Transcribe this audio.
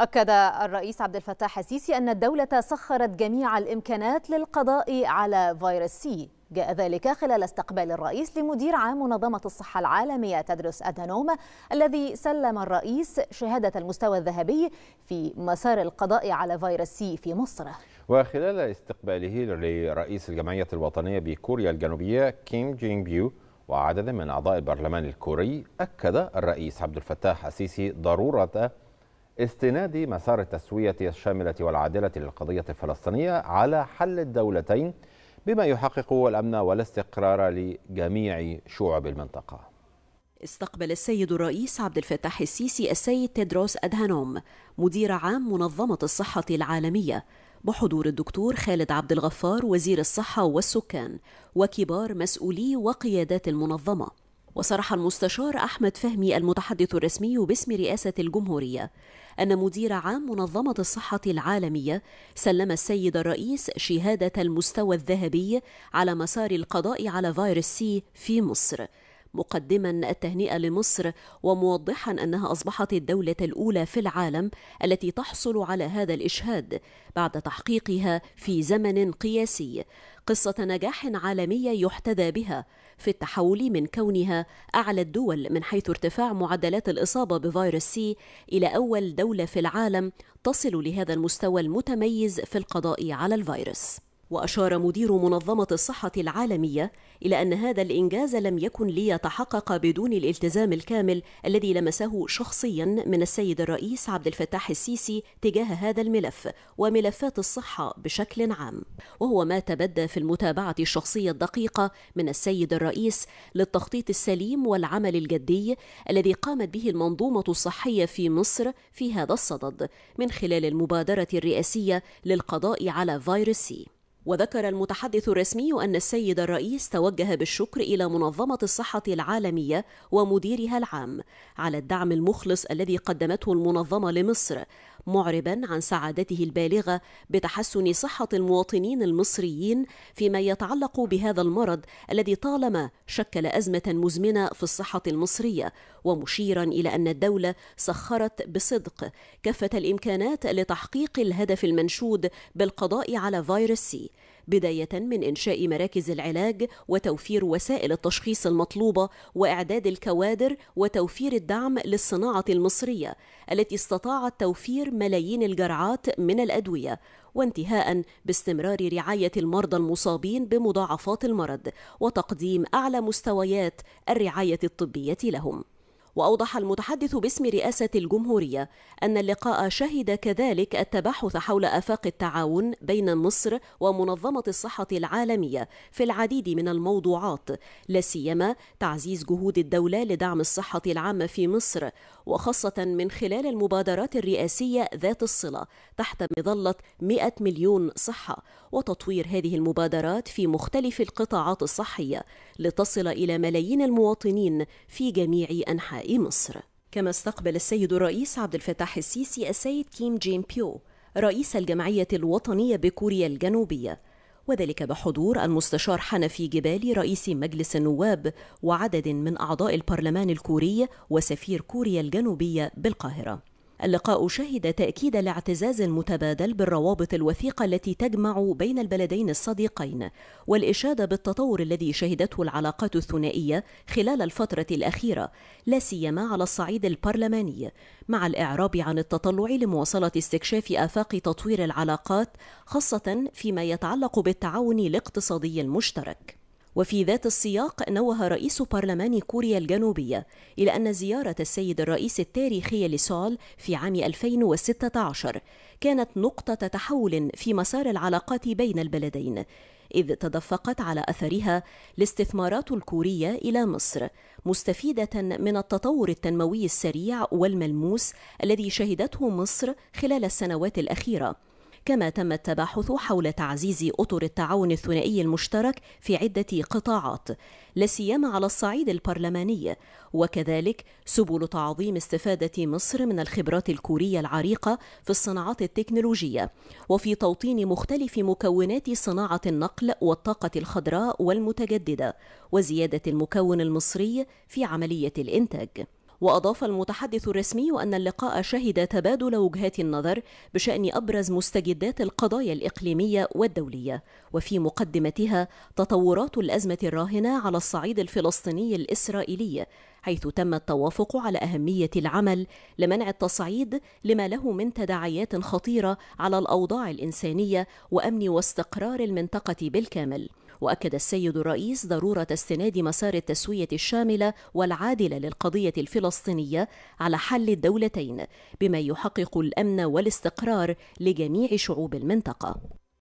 أكد الرئيس عبد الفتاح السيسي أن الدولة سخرت جميع الإمكانات للقضاء على فيروس سي جاء ذلك خلال استقبال الرئيس لمدير عام منظمة الصحة العالمية تدرس أدانوم الذي سلم الرئيس شهادة المستوى الذهبي في مسار القضاء على فيروس سي في مصر وخلال استقباله لرئيس الجمعية الوطنية بكوريا الجنوبية كيم جين بيو وعدد من أعضاء البرلمان الكوري أكد الرئيس عبد الفتاح السيسي ضرورة استناد مسار التسوية الشاملة والعادلة للقضية الفلسطينية على حل الدولتين بما يحقق الأمن والاستقرار لجميع شعوب المنطقة استقبل السيد الرئيس عبد الفتاح السيسي السيد تيدروس أدهانوم مدير عام منظمة الصحة العالمية بحضور الدكتور خالد عبد الغفار وزير الصحة والسكان وكبار مسؤولي وقيادات المنظمة وصرح المستشار أحمد فهمي المتحدث الرسمي باسم رئاسة الجمهورية أن مدير عام منظمة الصحة العالمية سلم السيد الرئيس شهادة المستوى الذهبي على مسار القضاء على فيروس سي في مصر مقدما التهنئه لمصر وموضحا انها اصبحت الدوله الاولى في العالم التي تحصل على هذا الاشهاد بعد تحقيقها في زمن قياسي قصه نجاح عالميه يحتذى بها في التحول من كونها اعلى الدول من حيث ارتفاع معدلات الاصابه بفيروس سي الى اول دوله في العالم تصل لهذا المستوى المتميز في القضاء على الفيروس وأشار مدير منظمة الصحة العالمية إلى أن هذا الإنجاز لم يكن ليتحقق بدون الالتزام الكامل الذي لمسه شخصيا من السيد الرئيس عبد الفتاح السيسي تجاه هذا الملف وملفات الصحة بشكل عام وهو ما تبدى في المتابعة الشخصية الدقيقة من السيد الرئيس للتخطيط السليم والعمل الجدي الذي قامت به المنظومة الصحية في مصر في هذا الصدد من خلال المبادرة الرئاسية للقضاء على فيروس سي وذكر المتحدث الرسمي أن السيد الرئيس توجه بالشكر إلى منظمة الصحة العالمية ومديرها العام على الدعم المخلص الذي قدمته المنظمة لمصر معربا عن سعادته البالغه بتحسن صحه المواطنين المصريين فيما يتعلق بهذا المرض الذي طالما شكل ازمه مزمنه في الصحه المصريه ومشيرا الى ان الدوله سخرت بصدق كافه الامكانات لتحقيق الهدف المنشود بالقضاء على فيروس سي بداية من إنشاء مراكز العلاج وتوفير وسائل التشخيص المطلوبة وإعداد الكوادر وتوفير الدعم للصناعة المصرية التي استطاعت توفير ملايين الجرعات من الأدوية وانتهاء باستمرار رعاية المرضى المصابين بمضاعفات المرض وتقديم أعلى مستويات الرعاية الطبية لهم وأوضح المتحدث باسم رئاسة الجمهورية أن اللقاء شهد كذلك التباحث حول آفاق التعاون بين مصر ومنظمة الصحة العالمية في العديد من الموضوعات لا سيما تعزيز جهود الدولة لدعم الصحة العامة في مصر وخاصة من خلال المبادرات الرئاسية ذات الصلة تحت مظلة 100 مليون صحة وتطوير هذه المبادرات في مختلف القطاعات الصحية لتصل إلى ملايين المواطنين في جميع أنحاء مصر كما استقبل السيد الرئيس عبد الفتاح السيسي السيد كيم جيم بيو رئيس الجمعية الوطنية بكوريا الجنوبية وذلك بحضور المستشار حنفي جبالي رئيس مجلس النواب وعدد من أعضاء البرلمان الكوري وسفير كوريا الجنوبية بالقاهرة اللقاء شهد تأكيد الاعتزاز المتبادل بالروابط الوثيقة التي تجمع بين البلدين الصديقين والإشادة بالتطور الذي شهدته العلاقات الثنائية خلال الفترة الأخيرة لا سيما على الصعيد البرلماني مع الإعراب عن التطلع لمواصلة استكشاف آفاق تطوير العلاقات خاصة فيما يتعلق بالتعاون الاقتصادي المشترك وفي ذات السياق نوه رئيس برلمان كوريا الجنوبية إلى أن زيارة السيد الرئيس التاريخية لسول في عام 2016 كانت نقطة تحول في مسار العلاقات بين البلدين إذ تدفقت على أثرها الاستثمارات الكورية إلى مصر مستفيدة من التطور التنموي السريع والملموس الذي شهدته مصر خلال السنوات الأخيرة كما تم التباحث حول تعزيز أطر التعاون الثنائي المشترك في عدة قطاعات لا سيما على الصعيد البرلماني وكذلك سبل تعظيم استفادة مصر من الخبرات الكورية العريقة في الصناعات التكنولوجية وفي توطين مختلف مكونات صناعة النقل والطاقة الخضراء والمتجددة وزيادة المكون المصري في عملية الإنتاج وأضاف المتحدث الرسمي أن اللقاء شهد تبادل وجهات النظر بشأن أبرز مستجدات القضايا الإقليمية والدولية وفي مقدمتها تطورات الأزمة الراهنة على الصعيد الفلسطيني الإسرائيلي حيث تم التوافق على أهمية العمل لمنع التصعيد لما له من تداعيات خطيرة على الأوضاع الإنسانية وأمن واستقرار المنطقة بالكامل وأكد السيد الرئيس ضرورة استناد مسار التسوية الشاملة والعادلة للقضية الفلسطينية على حل الدولتين بما يحقق الأمن والاستقرار لجميع شعوب المنطقة